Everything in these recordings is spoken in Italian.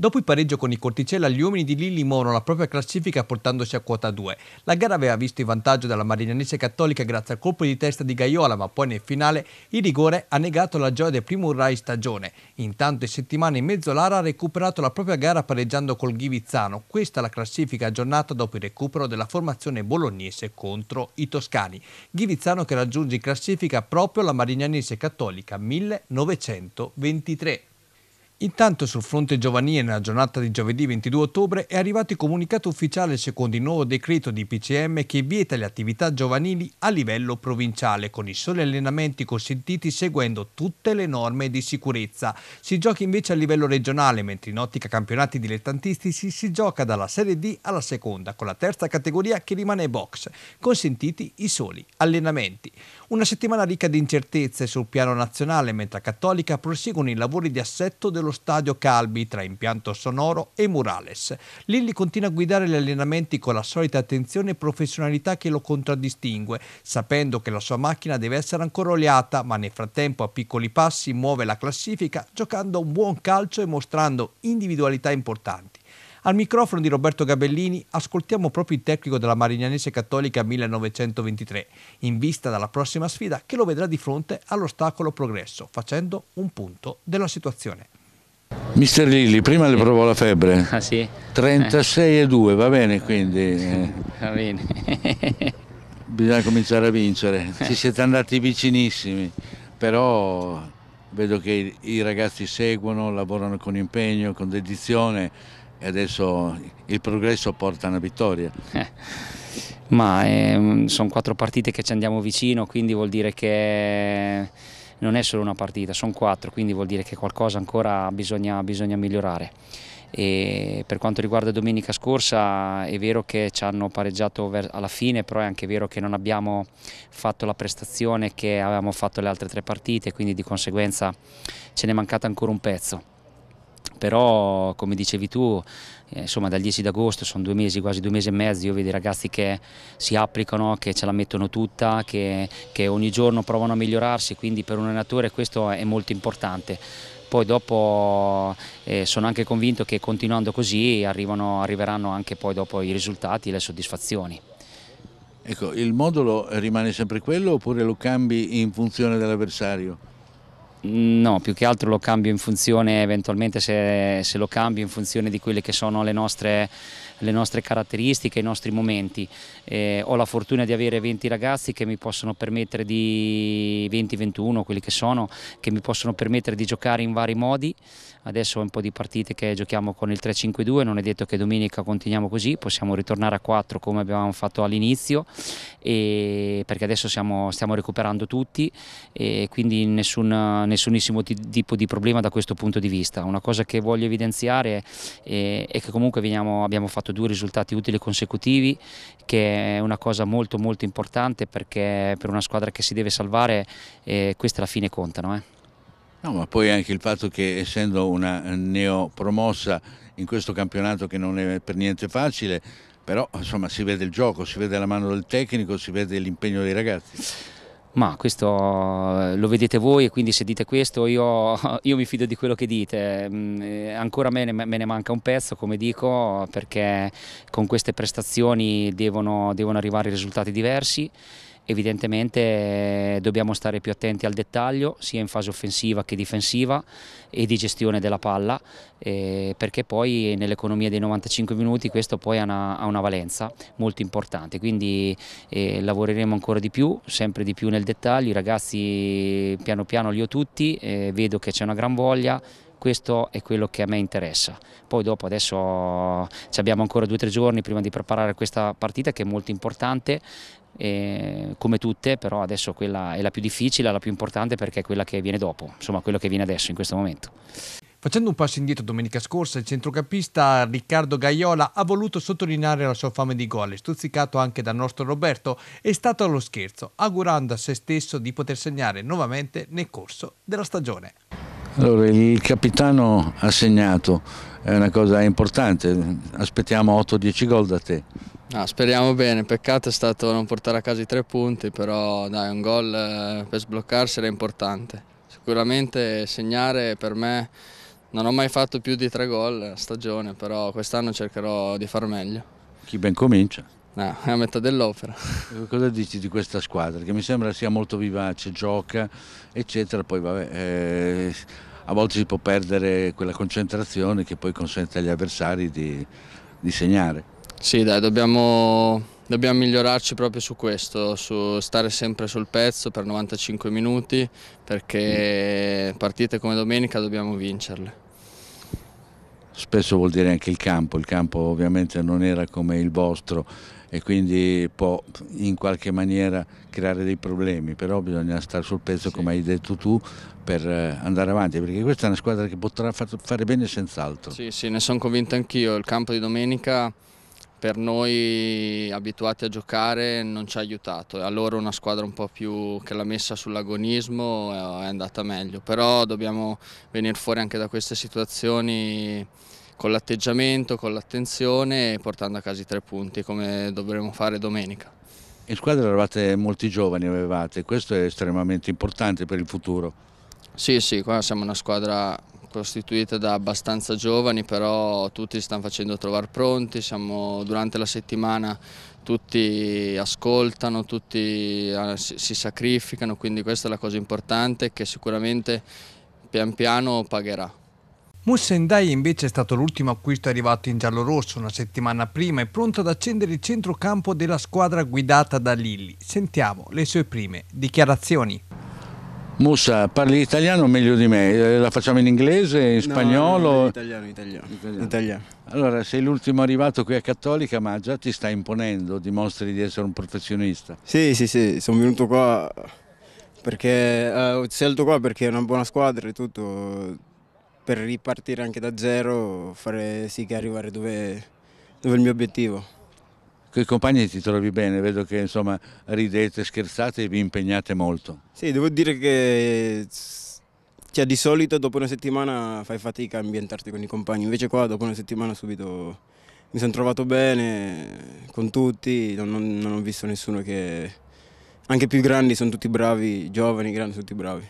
Dopo il pareggio con il Corticella, gli uomini di Lì limano la propria classifica portandosi a quota 2. La gara aveva visto il vantaggio della Marinanese Cattolica grazie al colpo di testa di Gaiola, ma poi nel finale il rigore ha negato la gioia del primo Rai stagione. Intanto in settimana in mezzo l'Ara ha recuperato la propria gara pareggiando col Ghivizzano. Questa è la classifica aggiornata dopo il recupero della formazione bolognese contro i toscani. Ghivizzano che raggiunge in classifica proprio la Marinanese Cattolica 1923. Intanto sul fronte giovanile nella giornata di giovedì 22 ottobre è arrivato il comunicato ufficiale secondo il nuovo decreto di PCM che vieta le attività giovanili a livello provinciale con i soli allenamenti consentiti seguendo tutte le norme di sicurezza. Si gioca invece a livello regionale mentre in ottica campionati dilettantistici si gioca dalla Serie D alla seconda con la terza categoria che rimane box, consentiti i soli allenamenti. Una settimana ricca di incertezze sul piano nazionale mentre a Cattolica proseguono i lavori di assetto dello allo stadio Calbi tra impianto sonoro e murales. Lilli continua a guidare gli allenamenti con la solita attenzione e professionalità che lo contraddistingue, sapendo che la sua macchina deve essere ancora oliata, ma nel frattempo a piccoli passi muove la classifica giocando un buon calcio e mostrando individualità importanti. Al microfono di Roberto Gabellini ascoltiamo proprio il tecnico della Marignanese Cattolica 1923, in vista dalla prossima sfida che lo vedrà di fronte all'ostacolo progresso, facendo un punto della situazione. Mister Lilli, prima le provo la febbre. Ah sì? 2, va bene quindi. Va eh. bene. Bisogna cominciare a vincere. Ci siete andati vicinissimi, però vedo che i ragazzi seguono, lavorano con impegno, con dedizione e adesso il progresso porta a una vittoria. Ma eh, sono quattro partite che ci andiamo vicino, quindi vuol dire che non è solo una partita, sono quattro, quindi vuol dire che qualcosa ancora bisogna, bisogna migliorare. E per quanto riguarda domenica scorsa è vero che ci hanno pareggiato alla fine però è anche vero che non abbiamo fatto la prestazione che avevamo fatto le altre tre partite quindi di conseguenza ce n'è mancato ancora un pezzo però come dicevi tu eh, insomma dal 10 d'agosto sono due mesi quasi due mesi e mezzo io vedo i ragazzi che si applicano che ce la mettono tutta che, che ogni giorno provano a migliorarsi quindi per un allenatore questo è molto importante poi dopo eh, sono anche convinto che continuando così arrivano, arriveranno anche poi dopo i risultati e le soddisfazioni. Ecco, il modulo rimane sempre quello oppure lo cambi in funzione dell'avversario? No, più che altro lo cambio in funzione, eventualmente se, se lo cambio in funzione di quelle che sono le nostre le nostre caratteristiche, i nostri momenti. Eh, ho la fortuna di avere 20 ragazzi che mi possono permettere di 20-21, quelli che sono, che mi possono permettere di giocare in vari modi. Adesso ho un po' di partite che giochiamo con il 3-5-2, non è detto che domenica continuiamo così, possiamo ritornare a 4 come abbiamo fatto all'inizio, perché adesso siamo, stiamo recuperando tutti e quindi nessun, nessunissimo tipo di problema da questo punto di vista. Una cosa che voglio evidenziare è, è che comunque veniamo, abbiamo fatto fatto due risultati utili consecutivi che è una cosa molto molto importante perché per una squadra che si deve salvare eh, questa alla fine contano. Eh. No, ma poi anche il fatto che essendo una neopromossa in questo campionato che non è per niente facile, però insomma si vede il gioco, si vede la mano del tecnico, si vede l'impegno dei ragazzi. Ma questo eh, lo vedete voi e quindi se dite questo io, io mi fido di quello che dite, mm, eh, ancora me ne, me ne, manca un pezzo come dico perché con queste prestazioni devono, devono arrivare risultati diversi evidentemente eh, dobbiamo stare più attenti al dettaglio sia in fase offensiva che difensiva e di gestione della palla eh, perché poi nell'economia dei 95 minuti questo poi ha una, ha una valenza molto importante quindi eh, lavoreremo ancora di più sempre di più nel dettaglio i ragazzi piano piano li ho tutti eh, vedo che c'è una gran voglia questo è quello che a me interessa. Poi dopo adesso eh, abbiamo ancora due o tre giorni prima di preparare questa partita che è molto importante eh, come tutte, però adesso quella è la più difficile, la più importante perché è quella che viene dopo, insomma quello che viene adesso in questo momento. Facendo un passo indietro domenica scorsa, il centrocampista Riccardo Gaiola ha voluto sottolineare la sua fame di gol, stuzzicato anche dal nostro Roberto, è stato allo scherzo, augurando a se stesso di poter segnare nuovamente nel corso della stagione. Allora, il capitano ha segnato, è una cosa importante, aspettiamo 8-10 gol da te. No, speriamo bene, peccato è stato non portare a casa i tre punti, però dai, un gol eh, per sbloccarsi era importante. Sicuramente segnare per me, non ho mai fatto più di tre gol a stagione, però quest'anno cercherò di far meglio. Chi ben comincia? No, è a metà dell'opera. Eh, cosa dici di questa squadra? Che mi sembra sia molto vivace, gioca, eccetera, poi vabbè... Eh a volte si può perdere quella concentrazione che poi consente agli avversari di, di segnare. Sì, dai, dobbiamo, dobbiamo, migliorarci proprio su questo, su stare sempre sul pezzo per 95 minuti, perché partite come domenica dobbiamo vincerle. Spesso vuol dire anche il campo, il campo ovviamente non era come il vostro, e quindi può in qualche maniera creare dei problemi, però bisogna stare sul pezzo sì. come hai detto tu per eh, andare avanti, perché questa è una squadra che potrà fare bene senz'altro. Sì, sì, ne sono convinto anch'io, il campo di domenica per noi abituati a giocare non ci ha aiutato, allora una squadra un po' più che l'ha messa sull'agonismo eh, è andata meglio, però dobbiamo venire fuori anche da queste situazioni con l'atteggiamento, con l'attenzione e portando a casa i tre punti come dovremo fare domenica. In squadra eravate molti giovani, avevate, questo è estremamente importante per il futuro. Sì, sì, qua siamo una squadra costituita da abbastanza giovani, però tutti si stanno facendo trovare pronti, siamo, durante la settimana tutti ascoltano, tutti ah, si sacrificano, quindi questa è la cosa importante che sicuramente pian piano pagherà. Mussendai invece è stato l'ultimo acquisto arrivato in giallo-rosso una settimana prima e pronto ad accendere il centrocampo della squadra guidata da Lilli. Sentiamo le sue prime dichiarazioni. Mussa, parli italiano meglio di me, eh, la facciamo in inglese, in spagnolo? No, in italiano, in italiano, italiano. italiano. Allora, sei l'ultimo arrivato qui a Cattolica, ma già ti sta imponendo, dimostri di essere un professionista. Sì, sì, sì, sono venuto qua perché eh, ho scelto qua perché è una buona squadra e tutto per ripartire anche da zero, fare sì che arrivare dove, dove è il mio obiettivo. Con i compagni ti trovi bene, vedo che insomma ridete, scherzate e vi impegnate molto. Sì, devo dire che cioè, di solito dopo una settimana fai fatica a ambientarti con i compagni, invece qua dopo una settimana subito mi sono trovato bene con tutti, non, non, non ho visto nessuno che... Anche più grandi sono tutti bravi, giovani, grandi sono tutti bravi.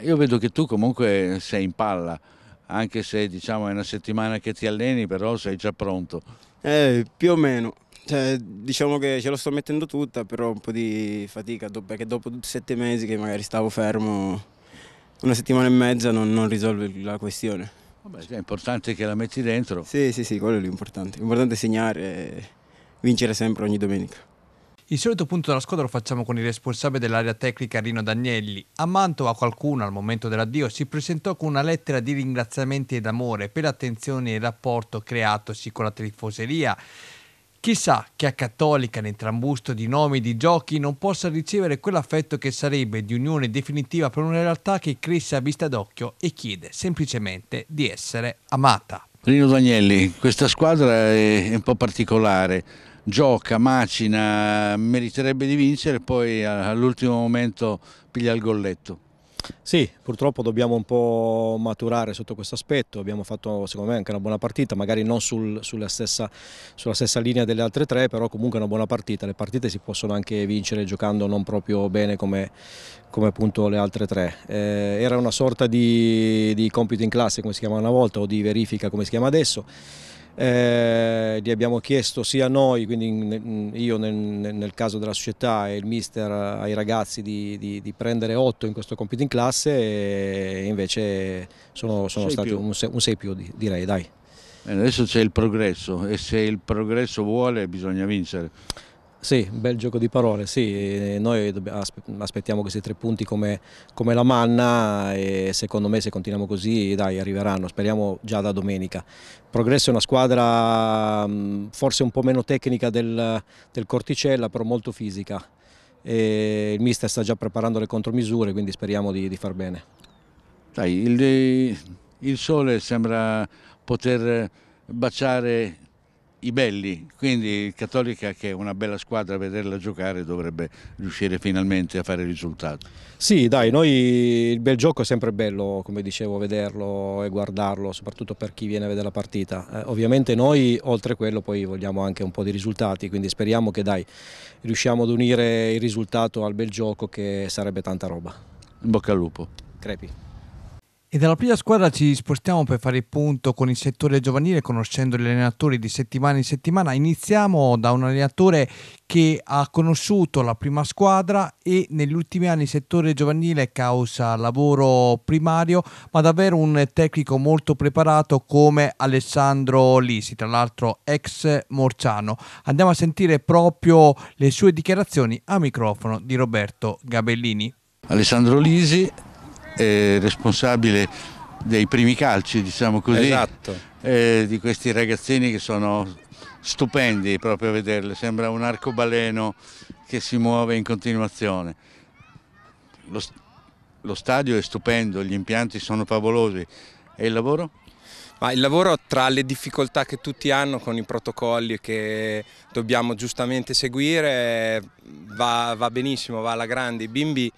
Io vedo che tu comunque sei in palla, anche se diciamo è una settimana che ti alleni, però sei già pronto. Eh, più o meno. Cioè, diciamo che ce lo sto mettendo tutta, però un po' di fatica, perché dopo sette mesi che magari stavo fermo, una settimana e mezza non, non risolve la questione. Vabbè, cioè, è importante che la metti dentro. Sì, sì, sì, quello è l'importante. L'importante è segnare e vincere sempre ogni domenica. Il solito punto della squadra lo facciamo con il responsabile dell'area tecnica Rino Danielli. A Mantova qualcuno al momento dell'addio si presentò con una lettera di ringraziamenti ed amore per l'attenzione e il rapporto creatosi con la tifoseria. Chissà che a Cattolica, nel trambusto di nomi e di giochi, non possa ricevere quell'affetto che sarebbe di unione definitiva per una realtà che cresce a vista d'occhio e chiede semplicemente di essere amata. Rino Danielli, questa squadra è un po' particolare gioca, macina, meriterebbe di vincere, e poi all'ultimo momento piglia il golletto. Sì, purtroppo dobbiamo un po' maturare sotto questo aspetto, abbiamo fatto secondo me anche una buona partita, magari non sul, sulla, stessa, sulla, stessa, linea delle altre tre, però comunque una buona partita, le partite si possono anche vincere giocando non proprio bene come, come appunto le altre tre. Eh, era una sorta di, di compito in classe come si chiama una volta o di verifica come si chiama adesso eh, gli abbiamo chiesto sia noi, quindi io nel, nel, caso della società e il mister eh, ai ragazzi di, di, di prendere 8 in questo compito in classe e invece sono, sono stati più. un 6 più direi dai. adesso c'è il progresso e se il progresso vuole bisogna vincere. Sì, bel gioco di parole, sì, eh, noi aspettiamo questi tre punti come, come, la manna e secondo me se continuiamo così dai, arriveranno, speriamo già da domenica. Progresso è una squadra mm, forse un po' meno tecnica del, del Corticella, però molto fisica e il mister sta già preparando le contromisure, quindi speriamo di, di far bene. Dai, il, il sole sembra poter baciare i belli, quindi il Cattolica che è una bella squadra, vederla giocare dovrebbe riuscire finalmente a fare risultato. Sì, dai, noi il bel gioco è sempre bello, come dicevo, vederlo e guardarlo, soprattutto per chi viene a vedere la partita. Eh, ovviamente noi, oltre a quello, poi vogliamo anche un po' di risultati, quindi speriamo che dai, riusciamo ad unire il risultato al bel gioco che sarebbe tanta roba. In bocca al lupo. Crepi. E dalla prima squadra ci spostiamo per fare il punto con il settore giovanile, conoscendo gli allenatori di settimana in settimana. Iniziamo da un allenatore che ha conosciuto la prima squadra e negli ultimi anni il settore giovanile causa lavoro primario, ma davvero un tecnico molto preparato come Alessandro Lisi, tra l'altro ex Morciano. Andiamo a sentire proprio le sue dichiarazioni a microfono di Roberto Gabellini. Alessandro Lisi eh, responsabile dei primi calci, diciamo così, esatto. eh, di questi ragazzini che sono stupendi proprio a vederli, sembra un arcobaleno che si muove in continuazione. Lo, st lo stadio è stupendo, gli impianti sono favolosi e il lavoro? Ma il lavoro tra le difficoltà che tutti hanno con i protocolli che dobbiamo giustamente seguire va, va benissimo, va alla grande. I bimbi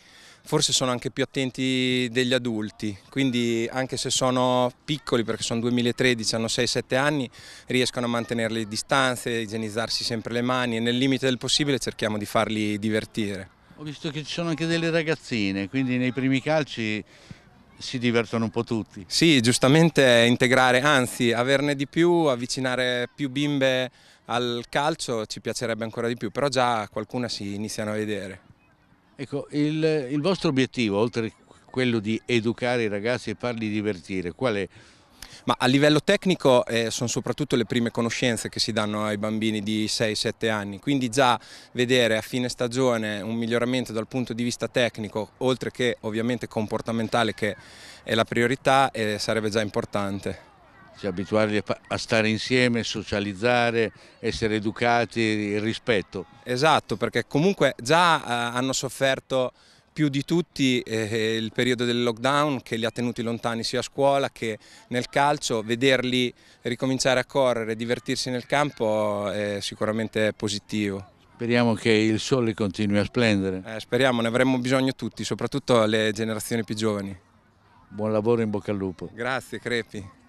forse sono anche più attenti degli adulti, quindi anche se sono piccoli, perché sono 2013, hanno 6-7 anni, riescono a mantenere le distanze, igienizzarsi sempre le mani e nel limite del possibile cerchiamo di farli divertire. Ho visto che ci sono anche delle ragazzine, quindi nei primi calci si divertono un po' tutti. Sì, giustamente integrare, anzi averne di più, avvicinare più bimbe al calcio ci piacerebbe ancora di più, però già qualcuna si iniziano a vedere. Ecco, il, il vostro obiettivo, oltre a quello di educare i ragazzi e farli divertire, qual è? Ma a livello tecnico eh, sono soprattutto le prime conoscenze che si danno ai bambini di 6-7 anni, quindi già vedere a fine stagione un miglioramento dal punto di vista tecnico, oltre che ovviamente comportamentale che è la priorità, eh, sarebbe già importante cioè abituarli a stare insieme, socializzare, essere educati, il rispetto. Esatto, perché comunque già eh, hanno sofferto più di tutti eh, il periodo del lockdown che li ha tenuti lontani sia a scuola che nel calcio, vederli ricominciare a correre, divertirsi nel campo eh, è sicuramente positivo. Speriamo che il sole continui a splendere. Eh, speriamo, ne avremmo bisogno tutti, soprattutto le generazioni più giovani. Buon lavoro in bocca al lupo. Grazie, Crepi.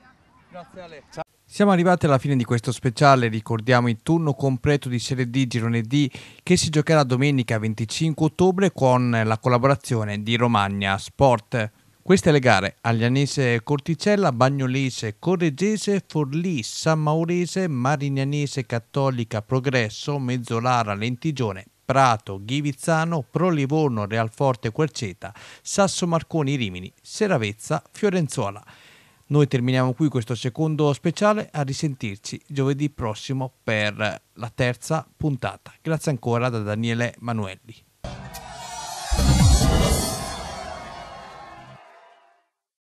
Grazie a lei. Siamo arrivati alla fine di questo speciale, ricordiamo il turno completo di Serie D Girone D che si giocherà domenica 25 ottobre con la collaborazione di Romagna Sport. Queste le gare Aglianese Corticella, Bagnolese Correggese, Forlì San Maurese, Marignanese Cattolica Progresso, Mezzolara Lentigione, Prato Ghivizzano, Pro Livorno Realforte Querceta, Sasso Marconi Rimini, Seravezza Fiorenzuola. Noi terminiamo qui questo secondo speciale, a risentirci giovedì prossimo per la terza puntata. Grazie ancora da Daniele Manuelli.